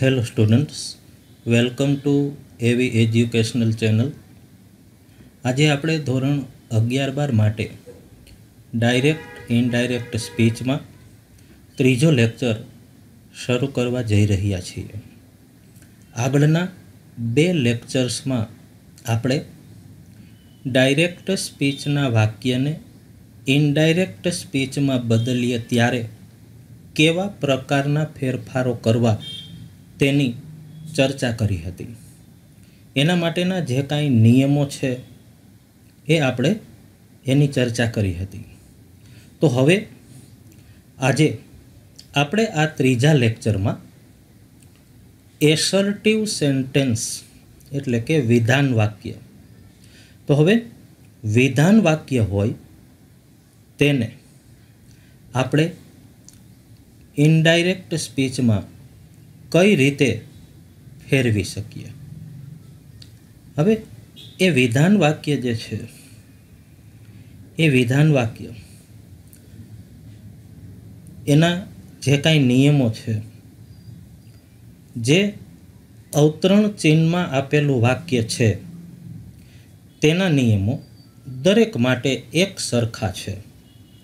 hello students welcome to એવી educational channel આજે આપણે ધોરણ અગિયાર બાર માટે ડાયરેક્ટ ઇનડાયરેક્ટ સ્પીચમાં ત્રીજો લેક્ચર શરૂ કરવા જઈ રહ્યા છીએ આગળના બે લેક્ચર્સમાં આપણે ડાયરેક્ટ સ્પીચના વાક્યને ઇનડાયરેક્ટ સ્પીચમાં બદલીએ ત્યારે કેવા પ્રકારના ફેરફારો કરવા તેની ચર્ચા કરી હતી એના માટેના જે કાંઈ નિયમો છે એ આપણે એની ચર્ચા કરી હતી તો હવે આજે આપણે આ ત્રીજા લેક્ચરમાં એસર્ટિવ સેન્ટેન્સ એટલે કે વિધાન વાક્ય તો હવે વિધાન વાક્ય હોય તેને આપણે ઇનડાયરેક્ટ સ્પીચમાં કઈ રીતે ફેરવી શકીએ હવે એ વિધાન વાક્ય જે છે એ વિધાન વાક્ય એના જે કાંઈ નિયમો છે જે અવતરણ ચિહ્નમાં આપેલું વાક્ય છે તેના નિયમો દરેક માટે એક સરખા છે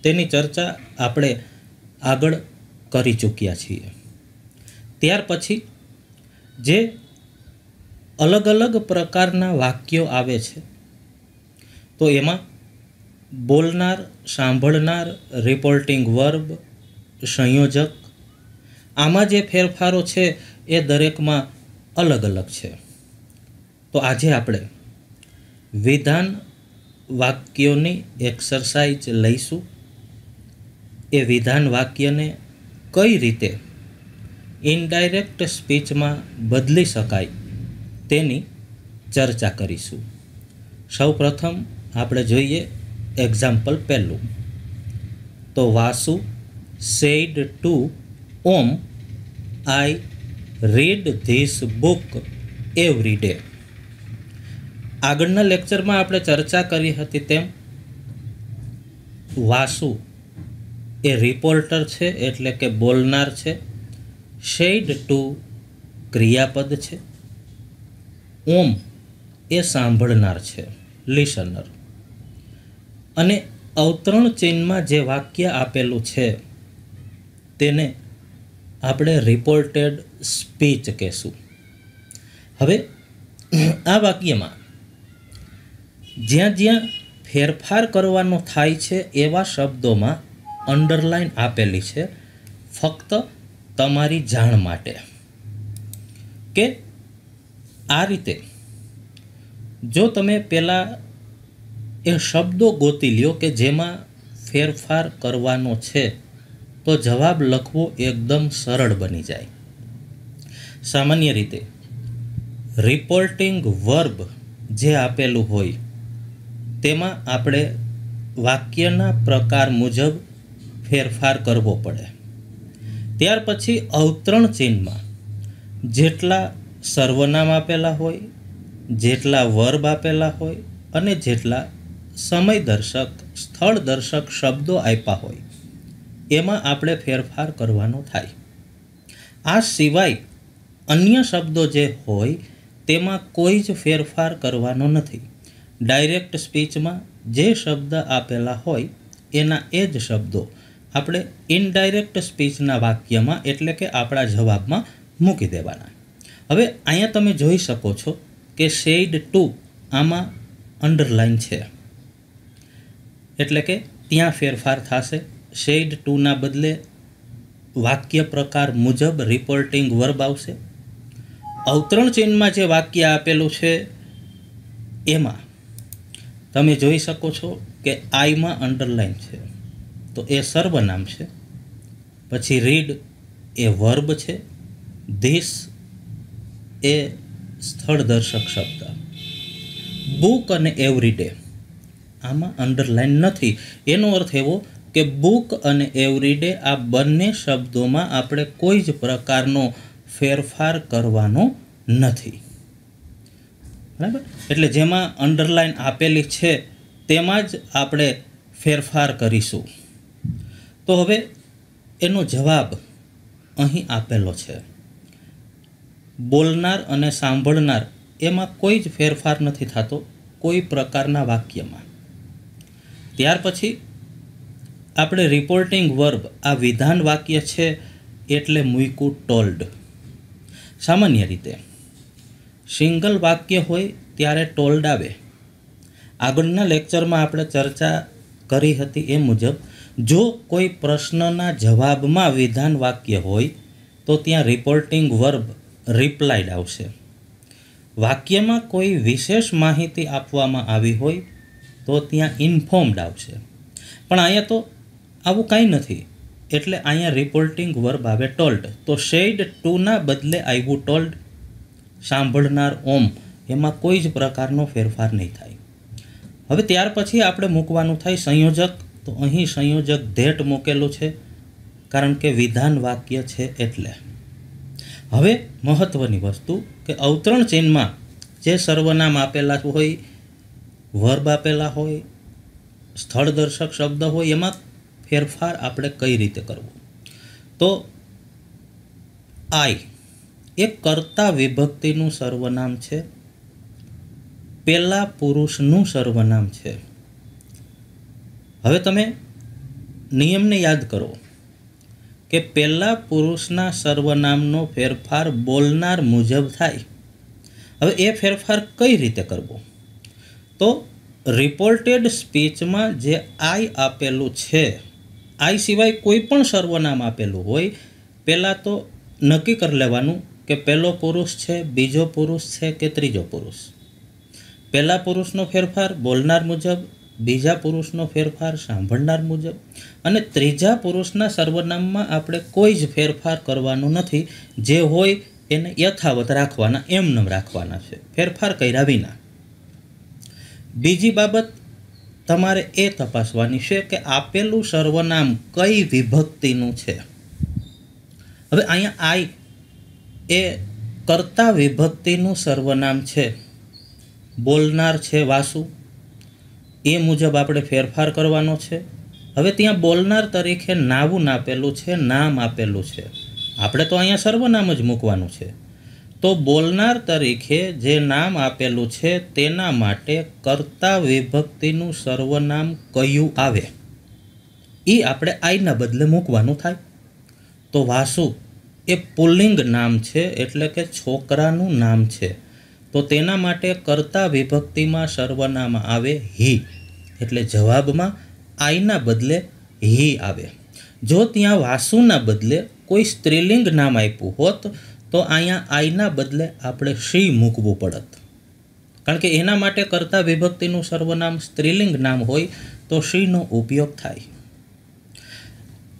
તેની ચર્ચા આપણે આગળ કરી ચૂક્યા છીએ ત્યાર પછી જે અલગ અલગ પ્રકારના વાક્યો આવે છે તો એમાં બોલનાર સાંભળનાર રિપોર્ટિંગ વર્બ સંયોજક આમાં જે ફેરફારો છે એ દરેકમાં અલગ અલગ છે તો આજે આપણે વિધાન વાક્યોની એક્સરસાઇઝ લઈશું એ વિધાન વાક્યને કઈ રીતે ઇનડાયરેક્ટ સ્પીચમાં બદલી શકાય તેની ચર્ચા કરીશું સૌપ્રથમ આપણે જોઈએ એક્ઝામ્પલ પહેલું તો Vasu said to Om I read this book every day આગળના લેક્ચરમાં આપણે ચર્ચા કરી હતી તેમ વાસુ એ રિપોર્ટર છે એટલે કે બોલનાર છે શેડ ટુ ક્રિયાપદ છે ઓમ એ સાંભળનાર છે લિસનર અને અવતરણ ચિહ્નમાં જે વાક્ય આપેલું છે તેને આપણે રિપોર્ટેડ સ્પીચ કહેશું હવે આ વાક્યમાં જ્યાં જ્યાં ફેરફાર કરવાનો થાય છે એવા શબ્દોમાં અંડરલાઈન આપેલી છે ફક્ત તમારી જાણ માટે કે આ રીતે જો તમે પહેલાં એ શબ્દો ગોતી લ્યો કે જેમાં ફેરફાર કરવાનો છે તો જવાબ લખવો એકદમ સરળ બની જાય સામાન્ય રીતે રિપોર્ટિંગ વર્બ જે આપેલું હોય તેમાં આપણે વાક્યના પ્રકાર મુજબ ફેરફાર કરવો પડે ત્યાર પછી અવતરણ ચિહ્નમાં જેટલા સર્વનામ આપેલા હોય જેટલા વર્બ આપેલા હોય અને જેટલા સમય દર્શક સ્થળ દર્શક શબ્દો આપ્યા હોય એમાં આપણે ફેરફાર કરવાનો થાય આ સિવાય અન્ય શબ્દો જે હોય તેમાં કોઈ જ ફેરફાર કરવાનો નથી ડાયરેક્ટ સ્પીચમાં જે શબ્દ આપેલા હોય એના એ જ શબ્દો આપણે ઇનડાયરેક્ટ સ્પીચના વાક્યમાં એટલે કે આપણા જવાબમાં મૂકી દેવાના હવે અહીંયા તમે જોઈ શકો છો કે શેડ ટુ આમાં અંડરલાઇન છે એટલે કે ત્યાં ફેરફાર થશે શેડ ટુના બદલે વાક્ય પ્રકાર મુજબ રિપોર્ટિંગ વર્બ આવશે અવતરણ ચિહ્નમાં જે વાક્ય આપેલું છે એમાં તમે જોઈ શકો છો કે આઈમાં અંડરલાઇન છે તો એ સર્વનામ છે પછી રીડ એ વર્બ છે ધીસ એ સ્થળદર્શક શબ્દ બુક અને એવરી ડે આમાં અંડરલાઇન નથી એનો અર્થ એવો કે બુક અને એવરી ડે આ બંને શબ્દોમાં આપણે કોઈ જ પ્રકારનો ફેરફાર કરવાનો નથી બરાબર એટલે જેમાં અંડરલાઇન આપેલી છે તેમાં જ આપણે ફેરફાર કરીશું તો હવે એનો જવાબ અહીં આપેલો છે બોલનાર અને સાંભળનાર એમાં કોઈ જ ફેરફાર નથી થતો કોઈ પ્રકારના વાક્યમાં ત્યાર પછી આપણે રિપોર્ટિંગ વર્બ આ વિધાન વાક્ય છે એટલે મૂકું ટોલ્ડ સામાન્ય રીતે સિંગલ વાક્ય હોય ત્યારે ટોલ્ડ આવે આગળના લેક્ચરમાં આપણે ચર્ચા કરી હતી એ મુજબ જો કોઈ પ્રશ્નના જવાબમાં વિધાન વાક્ય હોય તો ત્યાં રિપોર્ટિંગ વર્બ રિપ્લાઇડ આવશે વાક્યમાં કોઈ વિશેષ માહિતી આપવામાં આવી હોય તો ત્યાં ઇન્ફોર્મડ આવશે પણ અહીંયા તો આવું કાંઈ નથી એટલે અહીંયા રિપોર્ટિંગ વર્બ આવે ટોલ્ડ તો શેડ ટુના બદલે આવ્યું ટોલ્ડ સાંભળનાર ઓમ એમાં કોઈ જ પ્રકારનો ફેરફાર નહીં થાય હવે ત્યાર પછી આપણે મૂકવાનું થાય સંયોજક તો અહીં સંયોજક ધેટ મૂકેલું છે કારણ કે વિધાન વાક્ય છે એટલે હવે મહત્ત્વની વસ્તુ કે અવતરણ ચિહ્નમાં જે સર્વનામ આપેલા હોય વર્બ આપેલા હોય સ્થળ દર્શક શબ્દ હોય એમાં ફેરફાર આપણે કઈ રીતે કરવો તો આઈ એ કર્તા વિભક્તિનું સર્વનામ છે પેલા પુરુષનું સર્વનામ છે હવે તમે નિયમને યાદ કરો કે પહેલાં પુરુષના સર્વનામનો ફેરફાર બોલનાર મુજબ થાય હવે એ ફેરફાર કઈ રીતે કરવો તો રિપોર્ટેડ સ્પીચમાં જે આઈ આપેલું છે આઈ સિવાય કોઈ પણ સર્વનામ આપેલું હોય પહેલાં તો નક્કી કરી લેવાનું કે પહેલો પુરુષ છે બીજો પુરુષ છે કે ત્રીજો પુરુષ પહેલા પુરુષનો ફેરફાર બોલનાર મુજબ બીજા પુરુષનો ફેરફાર સાંભળનાર મુજબ અને ત્રીજા પુરુષના સર્વનામમાં આપણે કોઈ જ ફેરફાર કરવાનો નથી જે હોય એને યથાવત રાખવાના એમનેમ રાખવાના છે ફેરફાર કર્યા વિના બીજી બાબત તમારે એ તપાસવાની છે કે આપેલું સર્વનામ કઈ વિભક્તિનું છે હવે અહીંયા આઈ એ કરતા વિભક્તિનું સર્વનામ છે બોલનાર છે વાસુ એ મુજબ આપણે ફેરફાર કરવાનો છે હવે ત્યાં બોલનાર તરીકે નાવું આપેલું છે નામ આપેલું છે આપણે તો અહીંયા સર્વનામ જ મૂકવાનું છે તો બોલનાર તરીકે જે નામ આપેલું છે તેના માટે કર્તા વિભક્તિનું સર્વનામ કયું આવે એ આપણે આઈના બદલે મૂકવાનું થાય તો વાસુ એ પુલિંગ નામ છે એટલે કે છોકરાનું નામ છે તો તેના માટે કરતા વિભક્તિમાં સર્વનામ આવે હી એટલે જવાબમાં આઈના બદલે હી આવે જો ત્યાં વાસુના બદલે કોઈ સ્ત્રીલિંગ નામ આપ્યું હોત તો અહીંયા આઈના બદલે આપણે શ્રી મૂકવું પડત કારણ કે એના માટે કર્તા વિભક્તિનું સર્વનામ સ્ત્રીલિંગ નામ હોય તો શ્રીનો ઉપયોગ થાય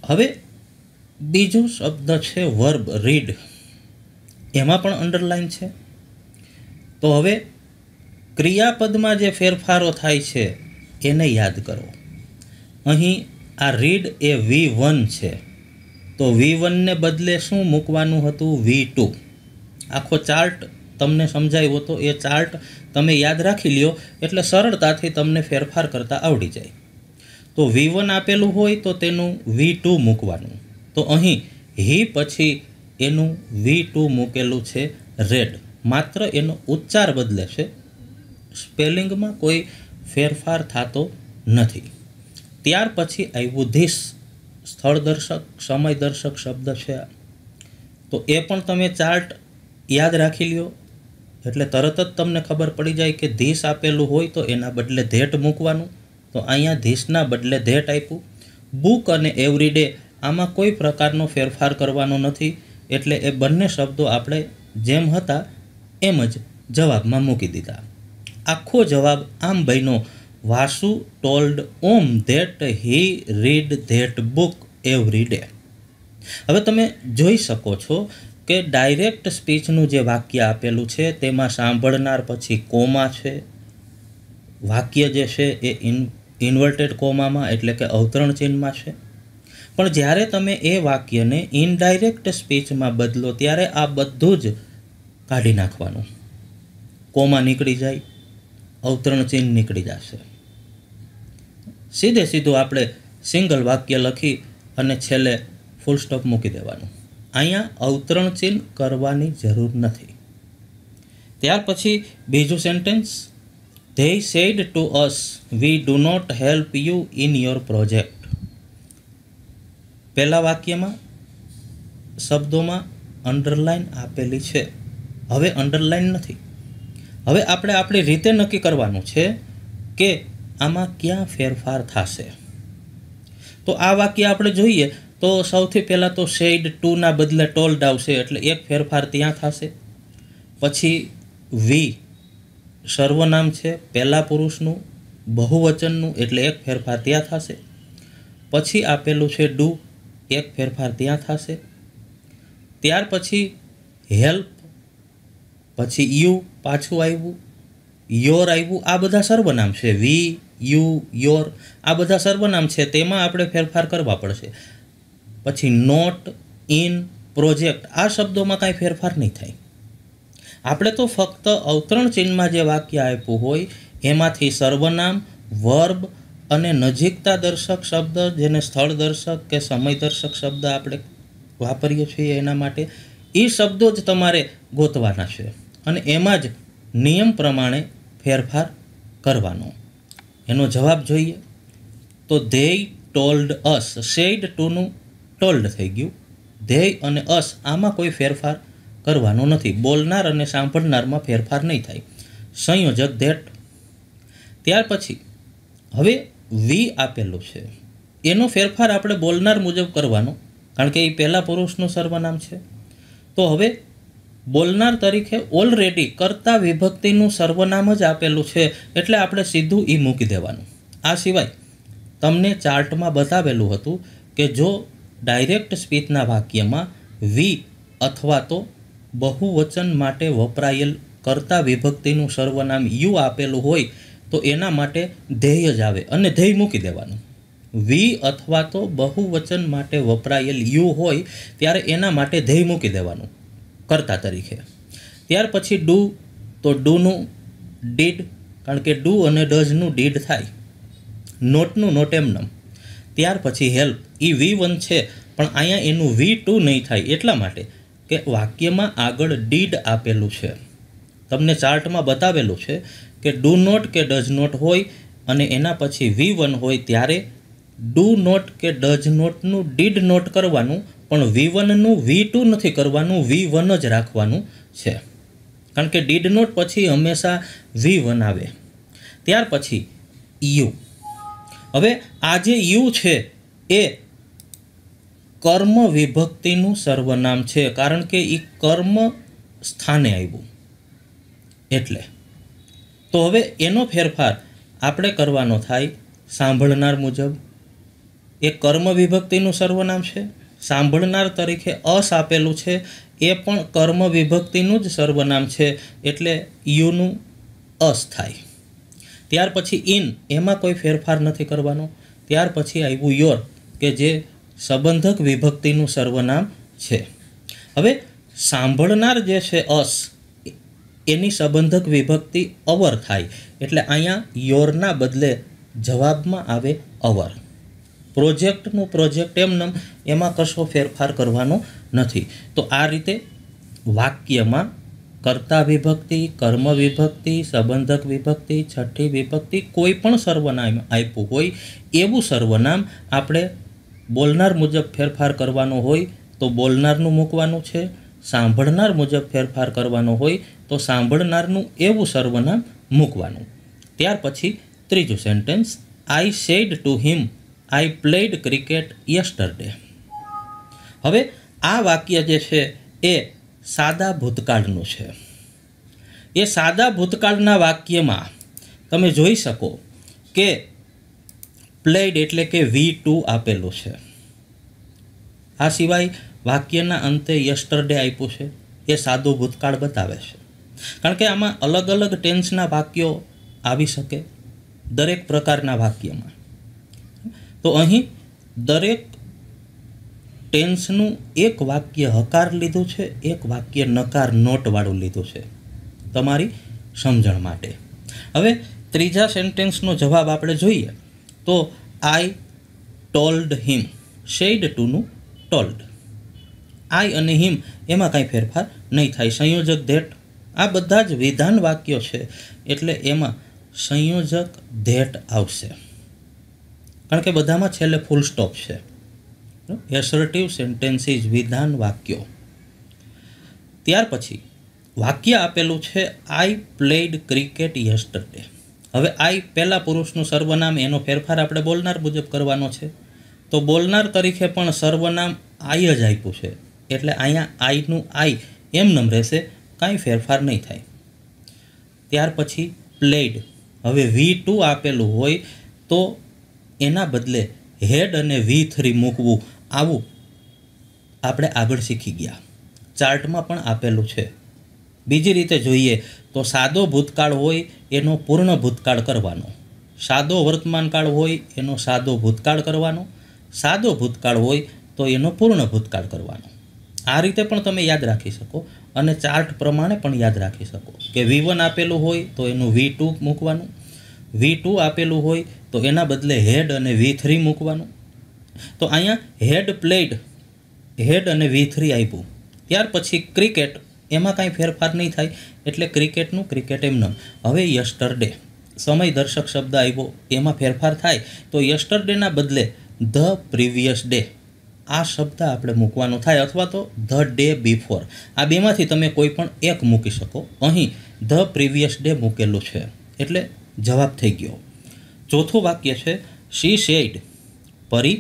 હવે બીજો શબ્દ છે વર્બ રીડ એમાં પણ અંડરલાઇન છે તો હવે ક્રિયાપદમાં જે ફેરફારો થાય છે એને યાદ કરો અહીં આ રીડ એ વી વન છે તો વી વનને બદલે શું મૂકવાનું હતું વી ટુ આખો ચાર્ટ તમને સમજાવ્યો તો એ ચાર્ટ તમે યાદ રાખી લ્યો એટલે સરળતાથી તમને ફેરફાર કરતાં આવડી જાય તો વી વન આપેલું હોય તો તેનું વી ટુ મૂકવાનું તો અહીં હી પછી એનું વી ટુ મૂકેલું છે રેડ માત્ર એનો ઉચ્ચાર બદલે છે સ્પેલિંગમાં કોઈ ફેરફાર થતો નથી ત્યાર પછી આવ્યું ધીસ સમય દર્શક શબ્દ છે તો એ પણ તમે ચાર્ટ યાદ રાખી લ્યો એટલે તરત જ તમને ખબર પડી જાય કે ધીસ આપેલું હોય તો એના બદલે ધેટ મૂકવાનું તો અહીંયા ધીસના બદલે ધેટ આપ્યું બુક અને એવરીડે આમાં કોઈ પ્રકારનો ફેરફાર કરવાનો નથી એટલે એ બંને શબ્દો આપણે જેમ હતા એમ જ જવાબમાં મૂકી દીધા આખો જવાબ આમ ભાઈનો Vasu told Om that he read that book every day હવે તમે જોઈ શકો છો કે ડાયરેક્ટ સ્પીચનું જે વાક્ય આપેલું છે તેમાં સાંભળનાર પછી કોમા છે વાક્ય જે છે એ ઇન્વર્ટેડ કોમામાં એટલે કે અવતરણ ચિહ્નમાં છે પણ જ્યારે તમે એ વાક્યને ઇનડાયરેક્ટ સ્પીચમાં બદલો ત્યારે આ બધું જ કાઢી નાખવાનું કોમા નીકળી જાય અવતરણ ચિહ્ન નીકળી જશે સીધે સીધું આપણે સિંગલ વાક્ય લખી અને છેલ્લે ફૂલ સ્ટોપ મૂકી દેવાનું અહીંયા અવતરણ ચિહ્ન કરવાની જરૂર નથી ત્યાર પછી બીજું sentence they said to us we do not help you in your project પહેલા વાક્યમાં શબ્દોમાં અંડરલાઇન આપેલી છે હવે અંડરલાઈન નથી હવે આપણે આપણી રીતે નક્કી કરવાનું છે કે આમાં ક્યાં ફેરફાર થશે તો આ વાક્ય આપણે જોઈએ તો સૌથી પહેલાં તો શેડ ટુના બદલે ટોલ્ડ આવશે એટલે એક ફેરફાર ત્યાં થશે પછી વી સર્વનામ છે પહેલાં પુરુષનું બહુવચનનું એટલે એક ફેરફાર ત્યાં થશે પછી આપેલું છે ડુ એક ફેરફાર ત્યાં થશે ત્યાર પછી હેલ્પ પછી યુ પાછું આવ્યું યોર આવ્યું આ બધા સર્વનામ છે વી યુ યોર આ બધા સર્વનામ છે તેમાં આપણે ફેરફાર કરવા પડશે પછી નોટ ઇન પ્રોજેક્ટ આ શબ્દોમાં કાંઈ ફેરફાર નહીં થાય આપણે તો ફક્ત અવતરણ ચિહ્નમાં જે વાક્ય આપ્યું હોય એમાંથી સર્વનામ વર્બ અને નજીકતા દર્શક શબ્દ જેને સ્થળ દર્શક કે સમય દર્શક શબ્દ આપણે વાપરીએ છીએ એના માટે એ શબ્દો જ તમારે ગોતવાના છે અને એમાં જ નિયમ પ્રમાણે ફેરફાર કરવાનો એનો જવાબ જોઈએ તો ધ્યેય ટોલ્ડ અસ શેડ ટુનું ટોલ્ડ થઈ ગયું ધ્યેય અને અસ આમાં કોઈ ફેરફાર કરવાનો નથી બોલનાર અને સાંભળનારમાં ફેરફાર નહીં થાય સંયોજક ધેટ ત્યાર પછી હવે વી આપેલું છે એનો ફેરફાર આપણે બોલનાર મુજબ કરવાનો કારણ કે એ પહેલાં પુરુષનું સર્વનામ છે તો હવે બોલનાર તરીકે ઓલરેડી કર્તા વિભક્તિનું સર્વનામ જ આપેલું છે એટલે આપણે સીધું ઈ મૂકી દેવાનું આ સિવાય તમને ચાર્ટમાં બતાવેલું હતું કે જો ડાયરેક્ટ સ્પીચના વાક્યમાં વી અથવા તો બહુવચન માટે વપરાયેલ કર્તા વિભક્તિનું સર્વનામ યુ આપેલું હોય તો એના માટે ધ્યેય જ આવે અને ધ્યેય મૂકી દેવાનું વી અથવા તો બહુવચન માટે વપરાયેલ યુ હોય ત્યારે એના માટે ધ્યેય મૂકી દેવાનું કર્તા તરીકે ત્યાર પછી ડુ તો ડુનું ડીડ કારણ કે ડુ અને ડઝનું ડીડ થાય નોટનું નોટ એમનમ ત્યાર પછી હેલ્પ એ વી વન છે પણ અહીંયા એનું વી ટુ નહીં થાય એટલા માટે કે વાક્યમાં આગળ ડીડ આપેલું છે તમને ચાર્ટમાં બતાવેલું છે કે ડુ નોટ કે ડઝ નોટ હોય અને એના પછી વી વન હોય ત્યારે ડુ નોટ કે ડઝ નોટનું ડીડ નોટ કરવાનું પણ વી વનનું વી ટુ નથી કરવાનું વી વન જ રાખવાનું છે કારણ કે ડીડ નોટ પછી હંમેશા વી વન આવે ત્યાર પછી યુ હવે આ જે યુ છે એ કર્મ વિભક્તિનું સર્વનામ છે કારણ કે એ કર્મ સ્થાને આવ્યું એટલે તો હવે એનો ફેરફાર આપણે કરવાનો થાય સાંભળનાર મુજબ એ કર્મ વિભક્તિનું સર્વનામ છે સાંભળનાર તરીકે અસ આપેલું છે એ પણ કર્મ વિભક્તિનું જ સર્વનામ છે એટલે યુનું અસ થાય ત્યાર પછી ઇન એમાં કોઈ ફેરફાર નથી કરવાનો ત્યાર પછી આવ્યું યોર કે જે સંબંધક વિભક્તિનું સર્વનામ છે હવે સાંભળનાર જે છે અસ એની સંબંધક વિભક્તિ અવર થાય એટલે અહીંયા યોરના બદલે જવાબમાં આવે અવર પ્રોજેક્ટનું પ્રોજેક્ટ એમનેમ એમાં કશો ફેરફાર કરવાનો નથી તો આ રીતે વાક્યમાં કર્તા વિભક્તિ કર્મ વિભક્તિ સંબંધક વિભક્તિ છઠ્ઠી વિભક્તિ કોઈ પણ સર્વનામ આપ્યું હોય એવું સર્વનામ આપણે બોલનાર મુજબ ફેરફાર કરવાનો હોય તો બોલનારનું મૂકવાનું છે સાંભળનાર મુજબ ફેરફાર કરવાનો હોય તો સાંભળનારનું એવું સર્વનામ મૂકવાનું ત્યાર પછી ત્રીજું sentence I said to him I played cricket yesterday હવે આ વાક્ય જે છે એ સાદા ભૂતકાળનું છે એ સાદા ભૂતકાળના વાક્યમાં તમે જોઈ શકો કે પ્લેડ એટલે કે વી ટુ આપેલું છે આ સિવાય વાક્યના અંતે યસ્ટરડે આપ્યું છે એ સાદો ભૂતકાળ બતાવે છે કારણ કે આમાં અલગ અલગ ટેન્સના વાક્યો આવી શકે દરેક પ્રકારના વાક્યમાં તો અહીં દરેક ટેન્સનું એક વાક્ય હકાર લીધું છે એક વાક્ય નકાર નોટવાળું લીધું છે તમારી સમજણ માટે હવે ત્રીજા સેન્ટેન્સનો જવાબ આપણે જોઈએ તો આઈ ટોલ્ડ હિમ શેડ ટુનું ટોલ્ડ આઈ અને હિમ એમાં કાંઈ ફેરફાર નહીં થાય સંયોજક ધેટ આ બધા જ વિધાન વાક્યો છે એટલે એમાં સંયોજક ધેટ આવશે કારણ કે બધામાં છેલ્લે ફૂલ સ્ટોપ છે એસર્ટિવ સેન્ટેન્સીસ વિધાન વાક્યો ત્યાર પછી વાક્ય આપેલું છે આઈ પ્લેડ ક્રિકેટ યસ્ટરડે હવે આઈ પહેલા પુરુષનું સર્વનામ એનો ફેરફાર આપણે બોલનાર મુજબ કરવાનો છે તો બોલનાર તરીકે પણ સર્વનામ આઈ જ આપ્યું છે એટલે અહીંયા આઈનું આઈ એમ નમ રહેશે કાંઈ ફેરફાર નહીં થાય ત્યાર પછી પ્લેડ હવે વી ટુ આપેલું હોય તો એના બદલે હેડ અને વી થ્રી મૂકવું આવું આપણે આગળ શીખી ગયા ચાર્ટમાં પણ આપેલું છે બીજી રીતે જોઈએ તો સાદો ભૂતકાળ હોય એનો પૂર્ણ ભૂતકાળ કરવાનો સાદો વર્તમાનકાળ હોય એનો સાદો ભૂતકાળ કરવાનો સાદો ભૂતકાળ હોય તો એનો પૂર્ણ ભૂતકાળ કરવાનો આ રીતે પણ તમે યાદ રાખી શકો અને ચાર્ટ પ્રમાણે પણ યાદ રાખી શકો કે વી વન આપેલું હોય તો એનું વી ટુ મૂકવાનું વી ટુ આપેલું હોય તો એના બદલે હેડ અને વી થ્રી મૂકવાનું તો અહીંયા હેડ પ્લેડ હેડ અને વી થ્રી આપ્યું ત્યાર પછી ક્રિકેટ એમાં કાંઈ ફેરફાર નહીં થાય એટલે ક્રિકેટનું ક્રિકેટ એમ ન હવે યસ્ટરડે સમય દર્શક શબ્દ આવ્યો એમાં ફેરફાર થાય તો યસ્ટરડેના બદલે ધ પ્રીવિયસ ડે આ શબ્દ આપણે મૂકવાનો થાય અથવા તો ધ ડે બિફોર આ બેમાંથી તમે કોઈ પણ એક મૂકી શકો અહીં ધ પ્રીવિયસ ડે મૂકેલું છે એટલે જવાબ થઈ ગયો ચોથું વાક્ય છે she said Pari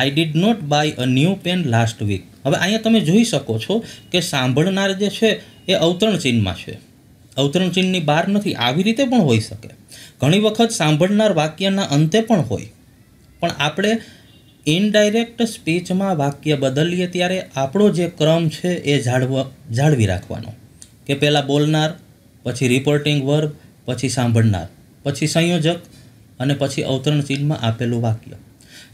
I did not buy a new pen last week હવે અહીંયા તમે જોઈ શકો છો કે સાંભળનાર જે છે એ અવતરણ ચિહ્નમાં છે અવતરણ ચિહ્નની બહાર નથી આવી રીતે પણ હોઈ શકે ઘણી વખત સાંભળનાર વાક્યના અંતે પણ હોય પણ આપણે ઇનડાયરેક્ટ સ્પીચમાં વાક્ય બદલીએ ત્યારે આપણો જે ક્રમ છે એ જાળવા જાળવી રાખવાનો કે પહેલાં બોલનાર પછી રિપોર્ટિંગ વર્બ પછી સાંભળનાર પછી સંયોજક અને પછી અવતરણ ચિહ્નમાં આપેલું વાક્ય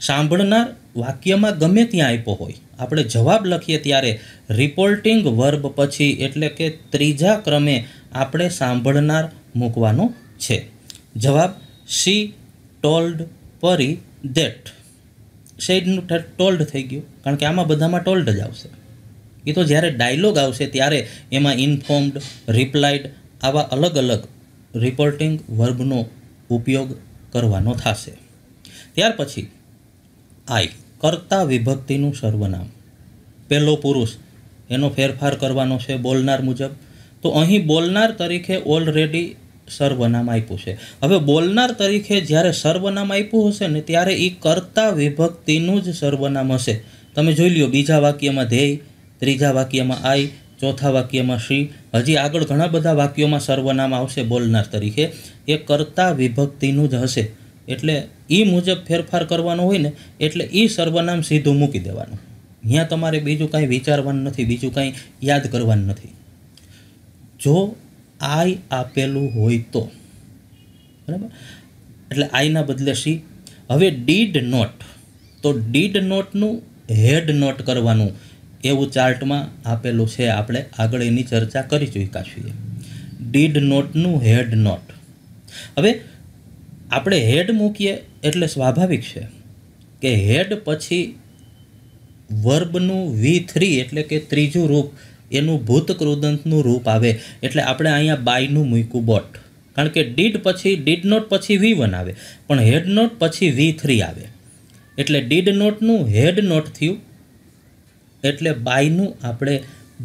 સાંભળનાર વાક્યમાં ગમે ત્યાં આપ્યો હોય આપણે જવાબ લખીએ ત્યારે રિપોર્ટિંગ વર્બ પછી એટલે કે ત્રીજા ક્રમે આપણે સાંભળનાર મૂકવાનો છે જવાબ સી ટોલ્ડ પરી દેટ શેડનું ટોલ્ડ થઈ ગયું કારણ કે આમાં બધામાં ટોલ્ડ જ આવશે એ તો જ્યારે ડાયલોગ આવશે ત્યારે એમાં ઇન્ફોર્મ્ડ રિપ્લાઇડ આવા અલગ અલગ રિપોર્ટિંગ વર્બનો ઉપયોગ કરવાનો થશે ત્યાર પછી આઈ કર્તા વિભક્તિનું સર્વનામ પહેલો પુરુષ એનો ફેરફાર કરવાનો છે બોલનાર મુજબ તો અહીં બોલનાર તરીકે ઓલરેડી સર્વનામ આપ્યું છે હવે બોલનાર તરીકે જ્યારે સર્વનામ આપ્યું હશે ને ત્યારે એ કર્તા વિભક્તિનું જ સર્વનામ હશે તમે જોઈ લ્યો બીજા વાક્યમાં ધ્યેય ત્રીજા વાક્યમાં આઈ ચોથા વાક્યમાં શ્રી હજી આગળ ઘણા બધા વાક્યોમાં સર્વનામ આવશે બોલનાર તરીકે એ કરતા વિભક્તિનું જ હશે એટલે એ મુજબ ફેરફાર કરવાનો હોય ને એટલે એ સર્વનામ સીધું મૂકી દેવાનું અહીંયા તમારે બીજું કાંઈ વિચારવાનું નથી બીજું કાંઈ યાદ કરવાનું નથી જો આઈ આપેલું હોય તો બરાબર એટલે આઈના બદલે સી હવે ડીડ નોટ તો ડીડ નોટનું હેડ નોટ કરવાનું એવું ચાર્ટમાં આપેલું છે આપણે આગળ એની ચર્ચા કરી ચૂક્યા છીએ ડીડ નોટનું હેડ નોટ હવે આપણે હેડ મૂકીએ એટલે સ્વાભાવિક છે કે હેડ પછી વર્બનું વી થ્રી એટલે કે ત્રીજું રૂપ એનું ભૂત રૂપ આવે એટલે આપણે અહીંયા બાયનું મૂક્યું બોટ કારણ કે ડીડ પછી ડીડ નોટ પછી વી વન આવે પણ હેડ નોટ પછી વી થ્રી આવે એટલે ડીડ નોટનું હેડ નોટ થયું એટલે બાયનું આપણે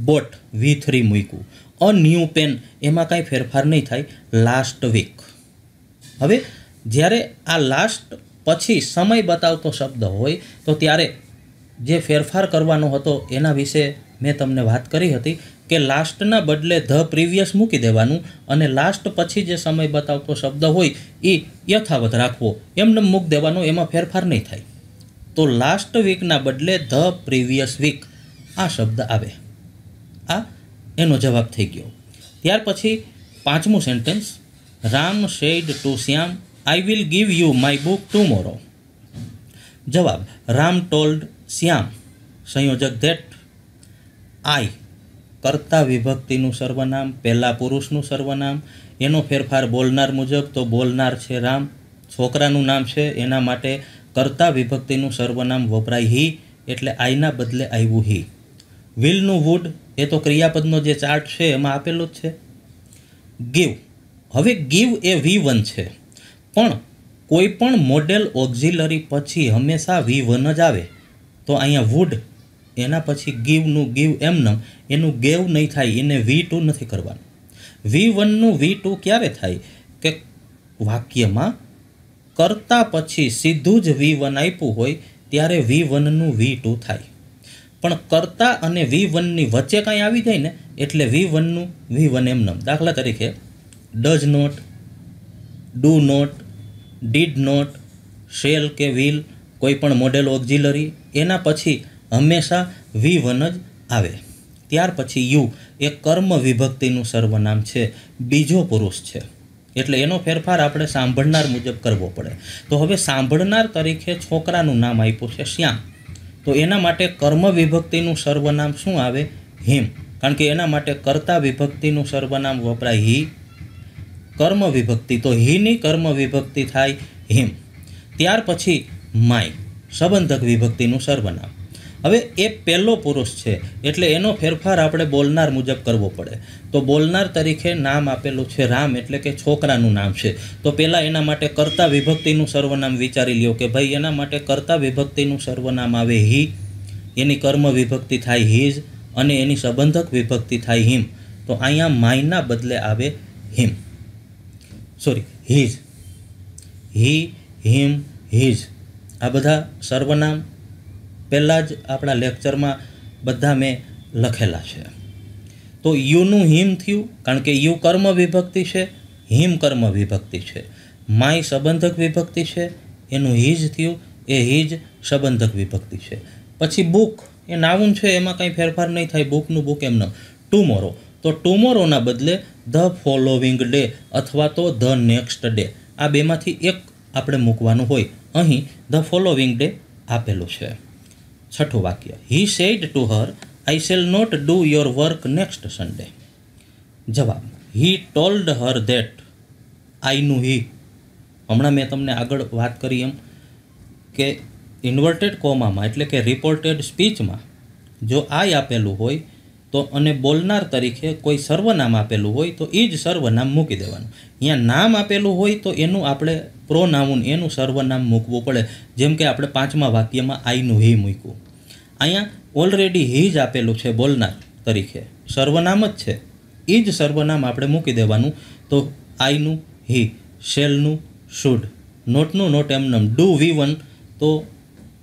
બોટ વી થ્રી મૂક્યું અ ન્યૂ પેન એમાં કાંઈ ફેરફાર નહીં થાય લાસ્ટ વીક હવે જ્યારે આ લાસ્ટ પછી સમય બતાવતો શબ્દ હોય તો ત્યારે જે ફેરફાર કરવાનો હતો એના વિશે મેં તમને વાત કરી હતી કે લાસ્ટના બદલે ધ પ્રીવિયસ મૂકી દેવાનું અને લાસ્ટ પછી જે સમય બતાવતો શબ્દ હોય એ યથાવત રાખવો એમને મૂકી દેવાનો એમાં ફેરફાર નહીં થાય તો લાસ્ટ વીકના બદલે ધ પ્રીવિયસ વીક આ શબ્દ આવે આ એનો જવાબ થઈ ગયો ત્યાર પછી પાંચમું sentence Ram said to Shyam I will give you my book to tomorrow જવાબ રામ ટોલ્ડ શ્યામ સંયોજક ધેટ આઈ કર્તા વિભક્તિનું સર્વનામ પહેલા પુરુષનું સર્વનામ એનો ફેરફાર બોલનાર મુજબ તો બોલનાર છે રામ છોકરાનું નામ છે એના માટે કરતા વિભક્તિનું સર્વનામ વપરાય હિ એટલે આઈના બદલે આવ્યું હિ વિલનું વુડ એ તો ક્રિયાપદનો જે ચાર્ટ છે એમાં આપેલો જ છે ગીવ હવે ગીવ એ વી વન છે પણ કોઈ પણ મોડેલ ઓક્ઝિલરી પછી હંમેશા વી વન જ આવે તો અહીંયા વુડ એના પછી ગીવનું ગીવ એમનમ એનું ગેવ નહીં થાય એને વી ટુ નથી કરવાનું વી વનનું વી ટુ ક્યારે થાય કે વાક્યમાં કરતા પછી સીધું જ વી વન આપ્યું હોય ત્યારે વી વનનું વી ટુ થાય પણ કરતા અને વી વનની વચ્ચે કાંઈ આવી જાય ને એટલે વી વનનું વી વન એમ નમ દાખલા તરીકે does not do not did not shall કે વ્હીલ કોઈ પણ મોડેલ ઓક્ઝિલરી એના પછી હંમેશા વી વન જ આવે ત્યાર પછી યુ એ કર્મ વિભક્તિનું સર્વનામ છે બીજો પુરુષ છે એટલે એનો ફેરફાર આપણે સાંભળનાર મુજબ કરવો પડે તો હવે સાંભળનાર તરીકે છોકરાનું નામ આપ્યું છે શ્યામ તો એના માટે કર્મ વિભક્તિનું સર્વનામ શું આવે હિમ કારણ કે એના માટે કર્તા વિભક્તિનું સર્વનામ વપરાય હિ કર્મ વિભક્તિ તો હિની કર્મ વિભક્તિ થાય હિમ ત્યાર પછી માય સંબંધક વિભક્તિનું સર્વનામ હવે એ પહેલો પુરુષ છે એટલે એનો ફેરફાર આપણે બોલનાર મુજબ કરવો પડે તો બોલનાર તરીકે નામ આપેલું છે રામ એટલે કે છોકરાનું નામ છે તો પહેલાં એના માટે કર્તા વિભક્તિનું સર્વનામ વિચારી લ્યો કે ભાઈ એના માટે કર્તા વિભક્તિનું સર્વનામ આવે હિ એની કર્મ વિભક્તિ થાય હિઝ અને એની સંબંધક વિભક્તિ થાય હિમ તો અહીંયા માયના બદલે આવે હિમ સોરી હિઝ હિ હિમ હિઝ આ બધા સર્વનામ પહેલાં જ આપણા લેક્ચરમાં બધા મેં લખેલા છે તો યુનું હિમ થયું કારણ કે યુ કર્મ વિભક્તિ છે હિમ કર્મ વિભક્તિ છે માય સંબંધક વિભક્તિ છે એનું હિજ થયું એ હિજ સંબંધક વિભક્તિ છે પછી બુક એ નાઉન છે એમાં કંઈ ફેરફાર નહીં થાય બુકનું બુક એમનો ટુમોરો તો ટુમોરોના બદલે ધ ફોલોવિંગ ડે અથવા તો ધ નેક્સ્ટ ડે આ બેમાંથી એક આપણે મૂકવાનું હોય અહીં ધ ફોલોવિંગ ડે આપેલું છે છઠ્ઠું વાક્ય he said to her I shall not do your work next Sunday જવાબ હી ટોલ્ડ હર ધેટ આઈનું હી હમણાં મેં તમને આગળ વાત કરી એમ કે ઇન્વર્ટેડ કોમામાં એટલે કે રિપોર્ટેડ સ્પીચમાં જો આઈ આપેલું હોય તો અને બોલનાર તરીકે કોઈ સર્વનામ આપેલું હોય તો એ જ સર્વનામ મૂકી દેવાનું અહીંયા નામ આપેલું હોય તો એનું આપણે પ્રોનાઉન એનું સર્વનામ મૂકવું પડે જેમ કે આપણે પાંચમા વાક્યમાં આઈનું હિ મૂક્યું અહીંયા ઓલરેડી હિ જ આપેલું છે બોલનાર તરીકે સર્વનામ જ છે એ જ સર્વનામ આપણે મૂકી દેવાનું તો આઈનું હિ શેલનું શુડ નોટનું નોટ એમનમ ડુ વી વન તો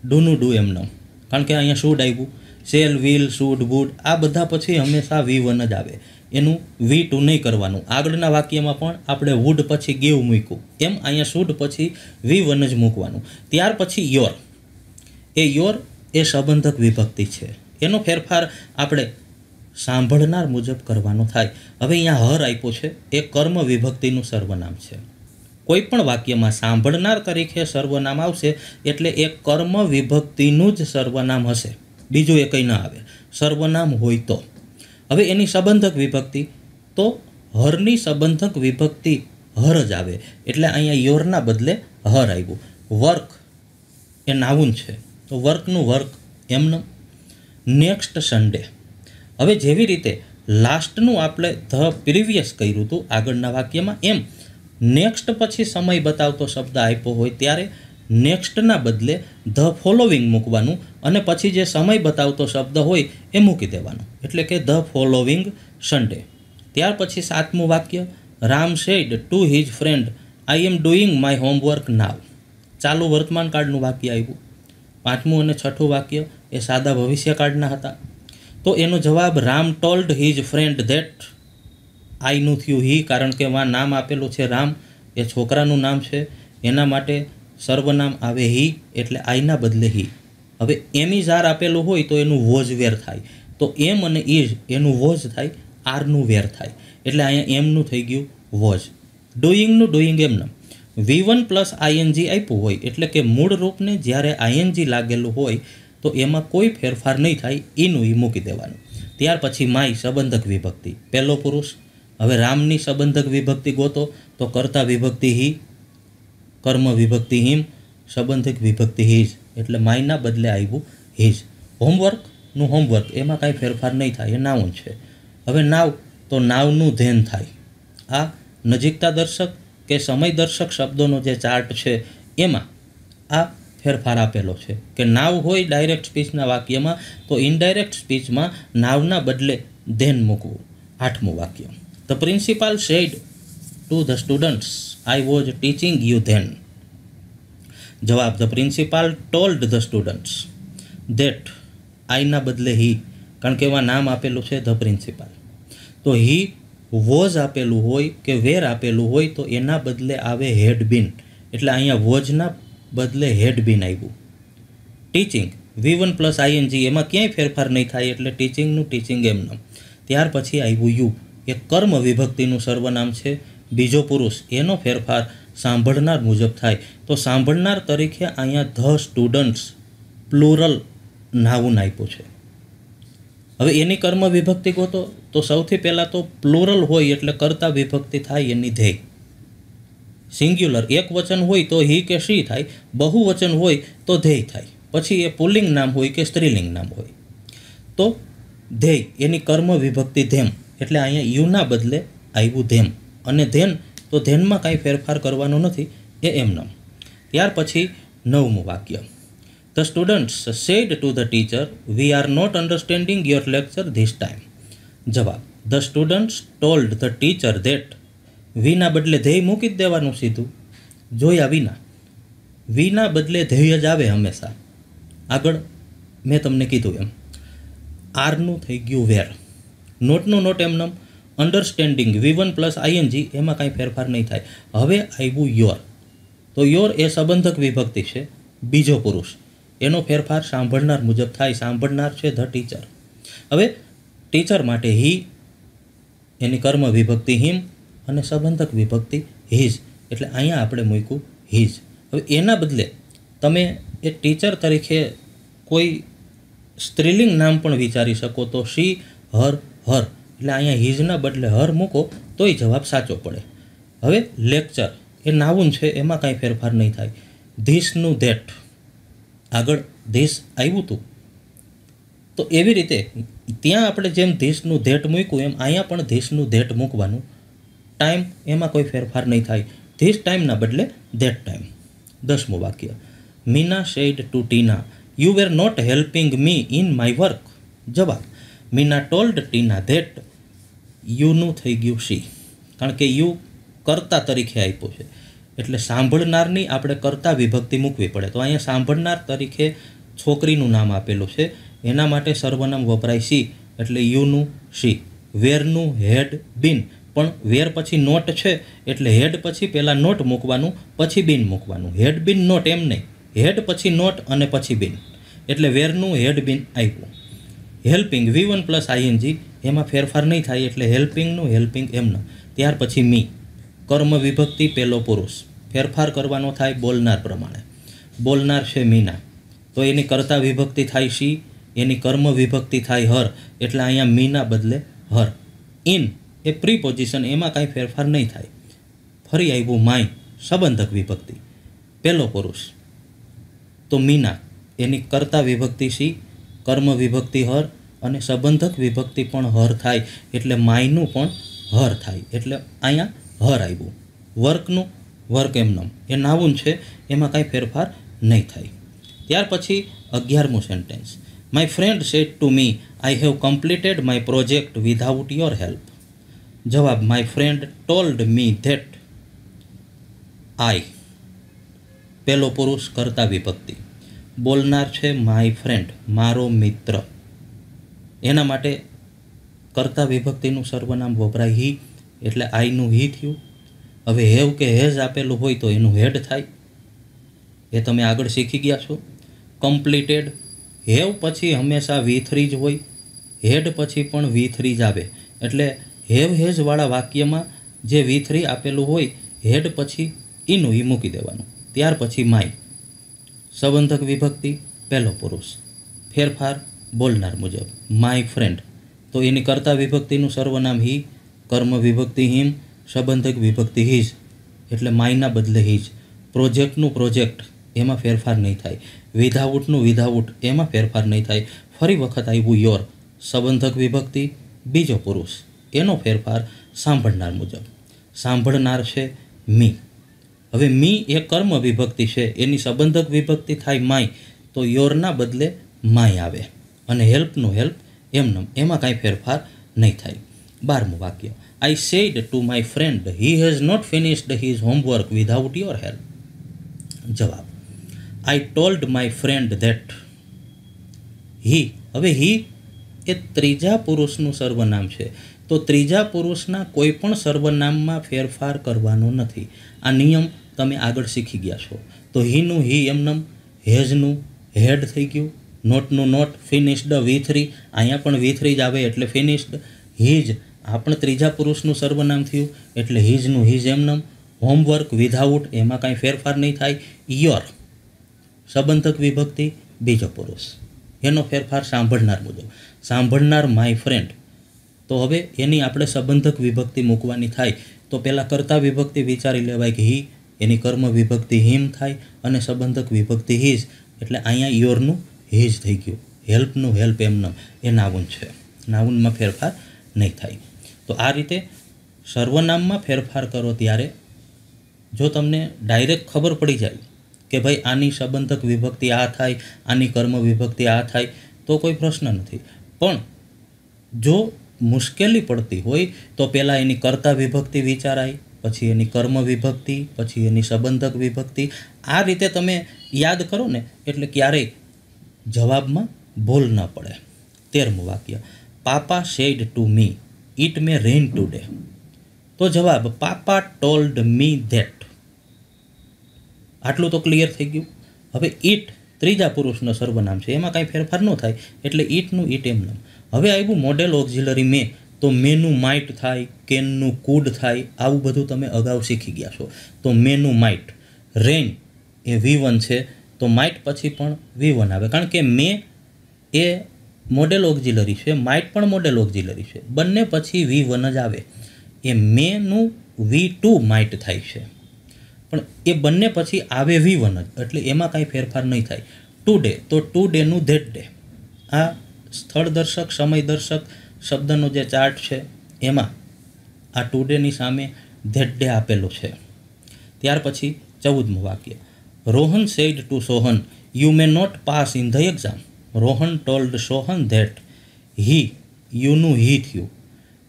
ડુનું ડુ એમનમ કારણ કે અહીંયા શુડ આવ્યું સેલ વ્હીલ શૂટ બૂટ આ બધા પછી હંમેશા વી વન જ આવે એનું વી ટુ નહીં કરવાનું આગળના વાક્યમાં પણ આપણે વુડ પછી ગીવ મૂક્યું એમ અહીંયા શૂટ પછી વી વન જ મૂકવાનું ત્યાર પછી યોર એ યોર એ સંબંધક વિભક્તિ છે એનો ફેરફાર આપણે સાંભળનાર મુજબ કરવાનો થાય હવે અહીંયા હર આપ્યો છે એ કર્મ વિભક્તિનું સર્વનામ છે કોઈ પણ વાક્યમાં સાંભળનાર તરીકે સર્વનામ આવશે એટલે એ કર્મ વિભક્તિનું જ સર્વનામ હશે બીજું એ કંઈ ના આવે સર્વનામ હોય તો હવે એની સંબંધક વિભક્તિ તો હરની સંબંધક વિભક્તિ હર જ આવે એટલે અહીંયા યોરના બદલે હર આવ્યું વર્ક એ નાવું છે તો વર્કનું વર્ક એમનું નેક્સ્ટ સન્ડે હવે જેવી રીતે લાસ્ટનું આપણે ધ પ્રિવિયસ કર્યું હતું આગળના વાક્યમાં એમ નેક્સ્ટ પછી સમય બતાવતો શબ્દ આપ્યો હોય ત્યારે નેક્સ્ટના બદલે ધ ફોલોવિંગ મૂકવાનું અને પછી જે સમય બતાવતો શબ્દ હોય એ મૂકી દેવાનો એટલે કે ધ ફોલોવિંગ સન્ડે ત્યાર પછી સાતમું વાક્ય Ram said to his friend I am doing my homework now ચાલુ વર્તમાન કાળનું વાક્ય આવ્યું પાંચમું અને છઠ્ઠું વાક્ય એ સાદા ભવિષ્ય કાળના હતા તો એનો જવાબ Ram told his friend that આઈનું થયું હી કારણ કે માં નામ આપેલું છે રામ એ છોકરાનું નામ છે એના માટે સર્વનામ આવે હિ એટલે આઈના બદલે હિ હવે એમી ઝાર આપેલું હોય તો એનું વોઝ વેર થાય તો એમ અને ઇઝ એનું વોઝ થાય આરનું વેર થાય એટલે અહીંયા એમનું થઈ ગયું વોજ ડુઈંગનું ડુઈંગ એમનું વી વન પ્લસ આઈએનજી આપ્યું હોય એટલે કે મૂળ રૂપને જ્યારે આઈએનજી લાગેલું હોય તો એમાં કોઈ ફેરફાર નહીં થાય એનું એ મૂકી દેવાનું ત્યાર પછી માય સંબંધક વિભક્તિ પહેલો પુરુષ હવે રામની સંબંધક વિભક્તિ ગોતો તો કરતા વિભક્તિ હિ કર્મ વિભક્તિ હિમ સંબંધિક વિભક્તિ હિજ એટલે માયના બદલે આવ્યું હિજ હોમવર્કનું હોમવર્ક એમાં કાંઈ ફેરફાર નહીં થાય એ નાઉન છે હવે નાવ તો નાવનું ધ્યાન થાય આ નજીકતા દર્શક કે સમય દર્શક શબ્દોનો જે ચાર્ટ છે એમાં આ ફેરફાર આપેલો છે કે નાવ હોય ડાયરેક્ટ સ્પીચના વાક્યમાં તો ઇનડાયરેક્ટ સ્પીચમાં નાવના બદલે ધ્યાન મૂકવું આઠમું વાક્ય the principal said to the students I was teaching you then જવાબ the principal told the students that આઈના બદલે હી કારણ કે એમાં નામ આપેલું છે ધ પ્રિન્સિપાલ તો હી વોઝ આપેલું હોય કે વેર આપેલું હોય તો એના બદલે આવે હેડ બિન એટલે અહીંયા વોઝના બદલે હેડ બિન આવ્યું teaching V one plus ING એમાં ક્યાંય ફેરફાર નહીં થાય એટલે ટીચિંગનું ટીચિંગ એમનું ત્યાર પછી આવ્યું યુ એ કર્મ વિભક્તિનું સર્વનામ છે બીજો પુરુષ એનો ફેરફાર સાંભળનાર મુજબ થાય તો સાંભળનાર તરીકે અહીંયા ધ સ્ટુડન્ટ્સ પ્લુરલ નાવું આપ્યું છે હવે એની કર્મ વિભક્તિ ગોતો તો સૌથી પહેલાં તો પ્લુરલ હોય એટલે કર્તા વિભક્તિ થાય એની ધ્યેય સિંગ્યુલર એક વચન હોય તો હી કે શી થાય બહુ વચન હોય તો ધ્યેય થાય પછી એ પુલિંગ નામ હોય કે સ્ત્રીલિંગ નામ હોય તો ધ્યેય એની કર્મ વિભક્તિ ધેમ એટલે અહીંયા યુના બદલે આવ્યું ધેમ અને ધ્યેન તો ધ્યેનમાં કાંઈ ફેરફાર કરવાનો નથી એ એમનો ત્યાર પછી નવમું વાક્ય the students said to the teacher we are not understanding your lecture this time જવાબ the students told the teacher that વીના બદલે ધ્યેય મૂકી જ દેવાનું સીધું જોયા વિના વીના બદલે ધ્યેય જ આવે હંમેશા આગળ મેં તમને કીધું એમ આરનું થઈ ગયું વેર નોટનું નોટ એમનેમ understanding V one plus ING એમાં કાંઈ ફેરફાર નહીં થાય હવે આવ્યું યોર તો યોર એ સંબંધક વિભક્તિ છે બીજો પુરુષ એનો ફેરફાર સાંભળનાર મુજબ થાય સાંભળનાર છે ધ ટીચર હવે ટીચર માટે હી એની કર્મ વિભક્તિ હિમ અને સંબંધક વિભક્તિ હિઝ એટલે અહીંયા આપણે મૂક્યું હિઝ હવે એના બદલે તમે એ ટીચર તરીકે કોઈ સ્ત્રીલિંગ નામ પણ વિચારી શકો તો શી હર હર એટલે અહીંયા હિઝના બદલે હર મૂકો તોય જવાબ સાચો પડે હવે લેક્ચર એ નાવું છે એમાં કાંઈ ફેરફાર નહીં થાય ધીસનું ધેટ આગળ ધીસ આવ્યું હતું તો એવી રીતે ત્યાં આપણે જેમ ધીસનું ધેટ મૂક્યું એમ અહીંયા પણ ધીસનું ધેટ મૂકવાનું ટાઈમ એમાં કોઈ ફેરફાર નહીં થાય ધીસ ટાઈમના બદલે ધેટ ટાઈમ દસમું વાક્ય Meena said to Tina you were not helping me in my work જવાબ મીના ટોલ્ડ ટીના ધેટ યુનું થઈ ગયું સી કારણ કે યુ કર્તા તરીકે આપ્યું છે એટલે સાંભળનારની આપણે કર્તા વિભક્તિ મૂકવી પડે તો અહીંયા સાંભળનાર તરીકે છોકરીનું નામ આપેલું છે એના માટે સર્વનામ વપરાય સી એટલે યુનું સી વેરનું હેડ બિન પણ વેર પછી નોટ છે એટલે હેડ પછી પહેલાં નોટ મૂકવાનું પછી બિન મૂકવાનું હેડ બિન નોટ એમ નહીં હેડ પછી નોટ અને પછી બિન એટલે વેરનું હેડ બિન આપ્યું helping V one plus ING એમાં ફેરફાર નહીં થાય એટલે હેલ્પિંગનું હેલ્પિંગ એમનો ત્યાર પછી મી કર્મ વિભક્તિ પહેલો પુરુષ ફેરફાર કરવાનો થાય બોલનાર પ્રમાણે બોલનાર છે મીના તો એની કર્તા વિભક્તિ થાય શી એની કર્મ વિભક્તિ થાય હર એટલે અહીંયા મીના બદલે હર ઇન એ પ્રીપોઝિશન એમાં કાંઈ ફેરફાર નહીં થાય ફરી આવ્યું માય સંબંધક વિભક્તિ પહેલો પુરુષ તો મીના એની કરતા વિભક્તિ સી કર્મ વિભક્તિ હર અને સંબંધક વિભક્તિ પણ હર થાય એટલે માયનું પણ હર થાય એટલે અહીંયા હર આવ્યું વર્કનું વર્ક એમનું એ નાવું છે એમાં કાંઈ ફેરફાર નહીં થાય ત્યાર પછી અગિયારમું sentence my friend said to me I have completed my project without your help જવાબ my friend told me that I પેલો પુરુષ કરતા વિભક્તિ બોલનાર છે માય ફ્રેન્ડ મારો મિત્ર એના માટે કરતા વિભક્તિનું સર્વનામ વપરાય હી એટલે આઈનું હી થયું હવે હેવ કે હેઝ આપેલું હોય તો એનું હેડ થાય એ તમે આગળ શીખી ગયા છો કમ્પ્લીટેડ હેવ પછી હંમેશા વી થ્રી જ હોય હેડ પછી પણ વી થ્રી જ આવે એટલે હેવ હેઝવાળા વાક્યમાં જે વી થ્રી આપેલું હોય હેડ પછી ઈનું ઈ મૂકી દેવાનું ત્યાર પછી માય સંબંધક વિભક્તિ પહેલો પુરુષ ફેરફાર બોલનાર મુજબ માય ફ્રેન્ડ તો એની કર્તા વિભક્તિનું સર્વનામ હિ કર્મ વિભક્તિ સંબંધક વિભક્તિ હિજ એટલે માયના બદલે હિજ પ્રોજેક્ટનું પ્રોજેક્ટ એમાં ફેરફાર નહીં થાય વિધાઉટનું વિધાઉટ એમાં ફેરફાર નહીં થાય ફરી વખત આવ્યું યોર સંબંધક વિભક્તિ બીજો પુરુષ એનો ફેરફાર સાંભળનાર મુજબ સાંભળનાર છે મી હવે મી એ કર્મ વિભક્તિ છે એની સંબંધક વિભક્તિ થાય માય તો યોરના બદલે માય આવે અને હેલ્પનું હેલ્પ એમનેમ એમાં કાંઈ ફેરફાર નહીં થાય બારમું વાક્ય I said to my friend he has not finished his homework without your help જવાબ I told my friend that he હવે હી એ ત્રીજા પુરુષનું સર્વનામ છે તો ત્રીજા પુરુષના કોઈ પણ સર્વનામમાં ફેરફાર કરવાનો નથી આ નિયમ તમે આગળ શીખી ગયા છો તો હીનું હી એમનમ હેઝનું હેડ થઈ ગયું નોટનું નોટ ફિનિશ્ડ વી થ્રી અહીંયા પણ વી થ્રી જ આવે એટલે ફિનિશ્ડ હિજ આ પણ ત્રીજા પુરુષનું સર્વનામ થયું એટલે હિજનું હિઝ એમનમ હોમવર્ક વિધાઉટ એમાં કાંઈ ફેરફાર નહીં થાય યર સંબંધક વિભક્તિ બીજો પુરુષ એનો ફેરફાર સાંભળનાર મુજબ સાંભળનાર માય ફ્રેન્ડ તો હવે એની આપણે સંબંધક વિભક્તિ મૂકવાની થાય તો પહેલાં કરતા વિભક્તિ વિચારી લેવાય કે હી એની કર્મ વિભક્તિ હિમ થાય અને સંબંધક વિભક્તિ હિજ એટલે અહીંયા યોરનું હિજ થઈ ગયું હેલ્પનું હેલ્પ એમનો એ નાવુન છે નાવુનમાં ફેરફાર નહીં થાય તો આ રીતે સર્વનામમાં ફેરફાર કરો ત્યારે જો તમને ડાયરેક્ટ ખબર પડી જાય કે ભાઈ આની સંબંધક વિભક્તિ આ થાય આની કર્મ વિભક્તિ આ થાય તો કોઈ પ્રશ્ન નથી પણ જો મુશ્કેલી પડતી હોય તો પહેલાં એની કરતા વિભક્તિ વિચારાય પછી એની કર્મ વિભક્તિ પછી એની સંબંધક વિભક્તિ આ રીતે તમે યાદ કરો ને એટલે ક્યારેય જવાબમાં ભૂલ ન પડે તેરમું વાક્ય papa said to me it may rain today તો જવાબ પાપા ટોલ્ડ મી ધેટ આટલું તો ક્લિયર થઈ ગયું હવે ઇટ ત્રીજા પુરુષનો સર્વનામ છે એમાં કાંઈ ફેરફાર ન થાય એટલે ઇટનું ઇટ એમ નામ હવે આવ્યું મોડેલ ઓક્ઝિલરી મેં તો મેનું માઇટ થાય કેનનું કુડ થાય આવું બધું તમે અગાઉ શીખી ગયા છો તો મેનું માઇટ રેન એ વી વન છે તો માઇટ પછી પણ વી વન આવે કારણ કે મે એ મોડેલ ઓક્ઝિલરી છે માઇટ પણ મોડેલ ઓક્ઝિલરી છે બંને પછી વી વન જ આવે એ મેનું વી ટુ માઇટ થાય છે પણ એ બંને પછી આવે વી વન જ એટલે એમાં કાંઈ ફેરફાર નહીં થાય ટુ ડે તો ટુ ડેનું ધેટ ડે આ સ્થળ દર્શક સમય દર્શક શબ્દનો જે ચાર્ટ છે એમાં આ ટુડેની સામે ધેડ્ડે આપેલો છે ત્યાર પછી ચૌદમું વાક્ય Rohan said to Sohan you may not pass in the exam Rohan told Sohan that he યુનું હી થયું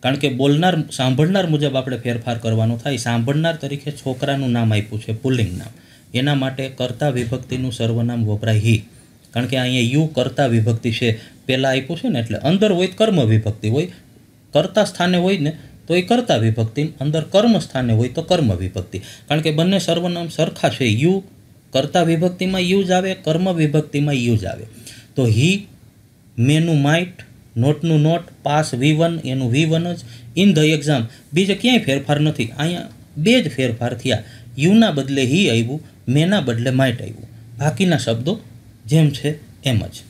કારણ કે બોલનાર સાંભળનાર મુજબ આપણે ફેરફાર કરવાનો થાય સાંભળનાર તરીકે છોકરાનું નામ આપ્યું છે પુલ્લિંગ નામ એના માટે કર્તા વિભક્તિનું સર્વનામ વપરાય હી કારણ કે અહીંયા યુ કરતા વિભક્તિ છે પહેલાં આપ્યું છે ને એટલે અંદર હોય કર્મ વિભક્તિ હોય કરતા સ્થાને હોય ને તો એ કરતા વિભક્તિ અંદર કર્મ સ્થાને હોય તો કર્મ વિભક્તિ કારણ કે બંને સર્વનામ સરખા છે યુ કરતા વિભક્તિમાં યુ જ આવે કર્મ વિભક્તિમાં યુ જ આવે તો હી મેનું માઇટ નોટનું નોટ પાસ વી વન એનું વી વન જ ઇન ધ એક્ઝામ બીજે ક્યાંય ફેરફાર નથી અહીંયા બે જ ફેરફાર થયા યુના બદલે હી આવ્યું મેના બદલે માઇટ આવ્યું બાકીના શબ્દો જેમ છે એમ જ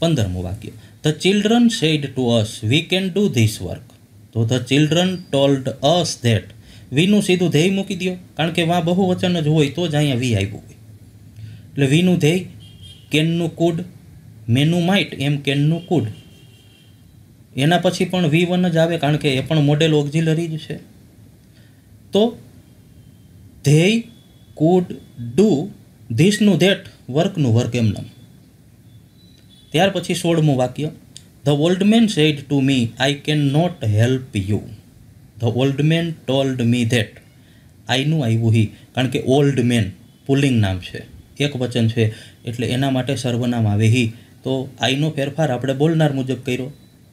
પંદરમું વાક્ય the children said to us we can do this work તો the children told us that વીનું સીધું ધ્યેય મૂકી દો કારણ કે વાં બહુ વચન જ હોય તો જ અહીંયા વી આવ્યું હોય એટલે વીનું ધ્યેય કેનનું કુડ મેનું માઇટ એમ કેનનું કુડ એના પછી પણ વી વન જ આવે કારણ કે એ પણ મોડેલ ઓક્ઝિલરી જ છે તો ધ્યેય કુડ ડુ ધીસનું ધેટ વર્કનું વર્ક એમનામ ત્યાર પછી સોળમું વાક્ય the old man said to me I can not help you the old man told me that આઈનું આવ્યું હી કારણ કે ઓલ્ડ મેન પુલિંગ નામ છે એક વચન છે એટલે એના માટે સર્વનામ આવે હિ તો આઈનો ફેરફાર આપણે બોલનાર મુજબ કર્યો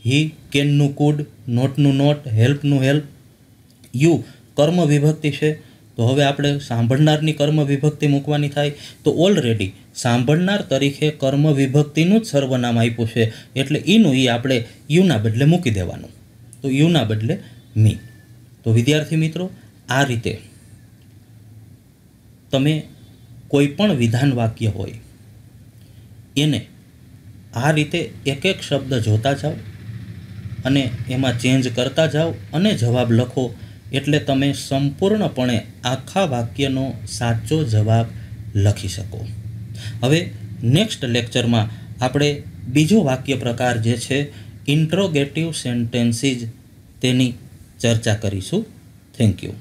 હી કેનનું કુડ નોટનું નોટ હેલ્પનું હેલ્પ યુ કર્મ વિભક્તિ છે તો હવે આપણે સાંભળનારની કર્મ વિભક્તિ મૂકવાની થાય તો ઓલરેડી સાંભળનાર તરીકે કર્મ વિભક્તિનું જ સર્વનામ આપ્યું છે એટલે ઈનું એ આપણે યુના બદલે મૂકી દેવાનું તો યુના બદલે મી તો વિદ્યાર્થી મિત્રો આ રીતે તમે કોઈ પણ વિધાન વાક્ય હોય એને આ રીતે એક એક શબ્દ જોતા જાઓ અને એમાં ચેન્જ કરતા જાઓ અને જવાબ લખો એટલે તમે સંપૂર્ણપણે આખા વાક્યનો સાચો જવાબ લખી શકો હવે નેક્સ્ટ લેક્ચરમાં આપણે બીજો વાક્ય પ્રકાર જે છે ઇન્ટ્રોગેટિવ સેન્ટેન્સીસ તેની ચર્ચા કરીશું થેન્ક યુ